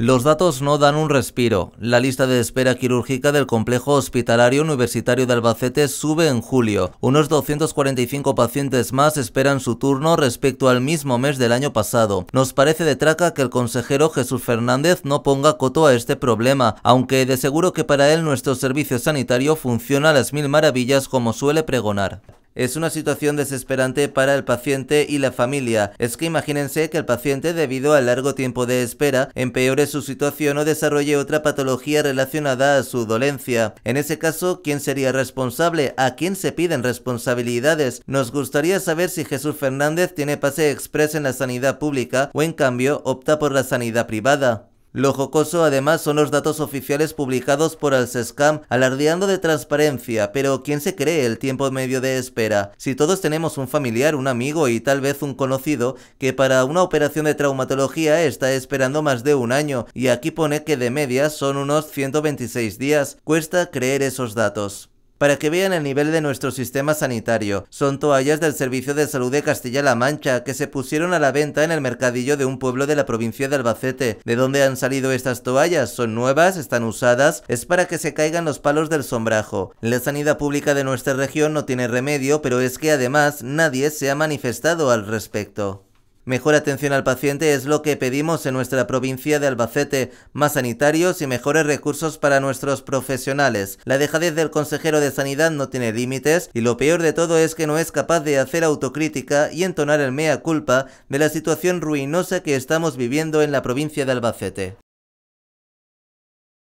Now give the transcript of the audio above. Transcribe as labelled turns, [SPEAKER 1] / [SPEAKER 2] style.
[SPEAKER 1] Los datos no dan un respiro. La lista de espera quirúrgica del complejo hospitalario universitario de Albacete sube en julio. Unos 245 pacientes más esperan su turno respecto al mismo mes del año pasado. Nos parece de traca que el consejero Jesús Fernández no ponga coto a este problema, aunque de seguro que para él nuestro servicio sanitario funciona a las mil maravillas como suele pregonar. Es una situación desesperante para el paciente y la familia. Es que imagínense que el paciente, debido al largo tiempo de espera, empeore su situación o desarrolle otra patología relacionada a su dolencia. En ese caso, ¿quién sería responsable? ¿A quién se piden responsabilidades? Nos gustaría saber si Jesús Fernández tiene pase express en la sanidad pública o en cambio opta por la sanidad privada. Lo jocoso además son los datos oficiales publicados por SESCAM alardeando de transparencia, pero ¿quién se cree el tiempo medio de espera? Si todos tenemos un familiar, un amigo y tal vez un conocido que para una operación de traumatología está esperando más de un año y aquí pone que de media son unos 126 días, cuesta creer esos datos. Para que vean el nivel de nuestro sistema sanitario, son toallas del Servicio de Salud de Castilla-La Mancha que se pusieron a la venta en el mercadillo de un pueblo de la provincia de Albacete. ¿De dónde han salido estas toallas? ¿Son nuevas? ¿Están usadas? Es para que se caigan los palos del sombrajo. La sanidad pública de nuestra región no tiene remedio, pero es que además nadie se ha manifestado al respecto. Mejor atención al paciente es lo que pedimos en nuestra provincia de Albacete, más sanitarios y mejores recursos para nuestros profesionales. La dejadez del consejero de Sanidad no tiene límites y lo peor de todo es que no es capaz de hacer autocrítica y entonar el mea culpa de la situación ruinosa que estamos viviendo en la provincia de Albacete.